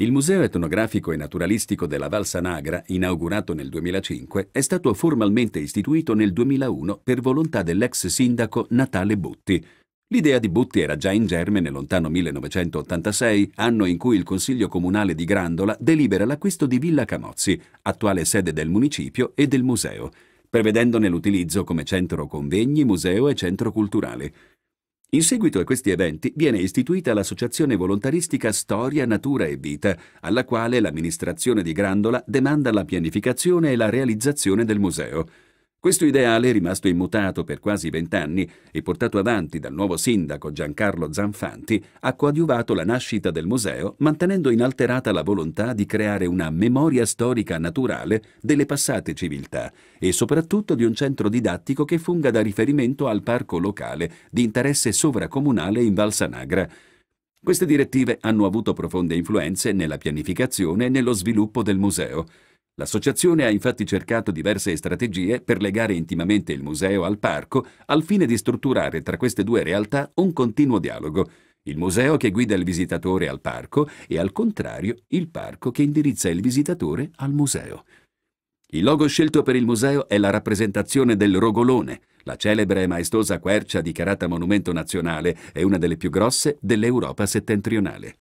Il Museo etnografico e naturalistico della Valsanagra, inaugurato nel 2005, è stato formalmente istituito nel 2001 per volontà dell'ex sindaco Natale Butti. L'idea di Butti era già in germe nel lontano 1986, anno in cui il Consiglio Comunale di Grandola delibera l'acquisto di Villa Camozzi, attuale sede del municipio e del museo, prevedendone l'utilizzo come centro convegni, museo e centro culturale. In seguito a questi eventi viene istituita l'associazione volontaristica Storia, Natura e Vita, alla quale l'amministrazione di Grandola demanda la pianificazione e la realizzazione del museo. Questo ideale, rimasto immutato per quasi vent'anni e portato avanti dal nuovo sindaco Giancarlo Zanfanti, ha coadiuvato la nascita del museo mantenendo inalterata la volontà di creare una memoria storica naturale delle passate civiltà e soprattutto di un centro didattico che funga da riferimento al parco locale di interesse sovracomunale in Valsanagra. Queste direttive hanno avuto profonde influenze nella pianificazione e nello sviluppo del museo. L'associazione ha infatti cercato diverse strategie per legare intimamente il museo al parco al fine di strutturare tra queste due realtà un continuo dialogo, il museo che guida il visitatore al parco e al contrario il parco che indirizza il visitatore al museo. Il logo scelto per il museo è la rappresentazione del rogolone, la celebre e maestosa quercia dichiarata monumento nazionale e una delle più grosse dell'Europa settentrionale.